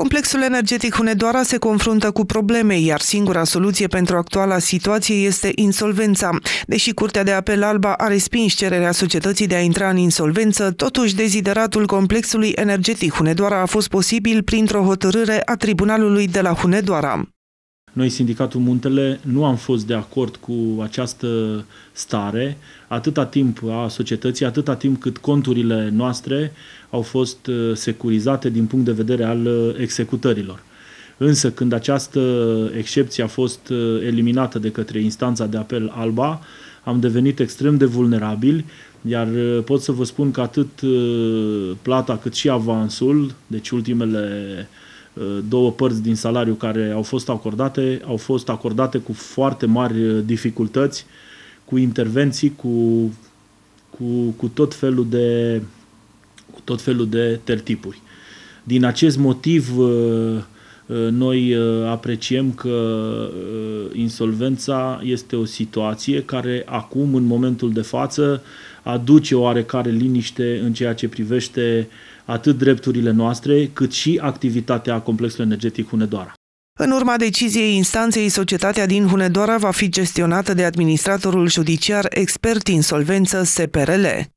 Complexul energetic Hunedoara se confruntă cu probleme, iar singura soluție pentru actuala situație este insolvența. Deși Curtea de Apel Alba a respins cererea societății de a intra în insolvență, totuși dezideratul complexului energetic Hunedoara a fost posibil printr-o hotărâre a Tribunalului de la Hunedoara. Noi, Sindicatul Muntele, nu am fost de acord cu această stare atâta timp a societății, atâta timp cât conturile noastre au fost uh, securizate din punct de vedere al uh, executărilor. Însă când această excepție a fost uh, eliminată de către instanța de apel Alba, am devenit extrem de vulnerabili, iar pot să vă spun că atât plata cât și avansul, deci ultimele Eh, două părți din salariu care au fost acordate, au fost acordate cu foarte mari eh, dificultăți, cu intervenții, cu, cu, cu tot felul de cu tot felul de tertipuri. Din acest motiv eh, Uh, noi uh, apreciem că uh, insolvența este o situație care acum, în momentul de față, aduce oarecare liniște în ceea ce privește atât drepturile noastre, cât și activitatea complexului energetic Hunedoara. În urma deciziei instanței, societatea din Hunedoara va fi gestionată de administratorul judiciar expert insolvență SPRL.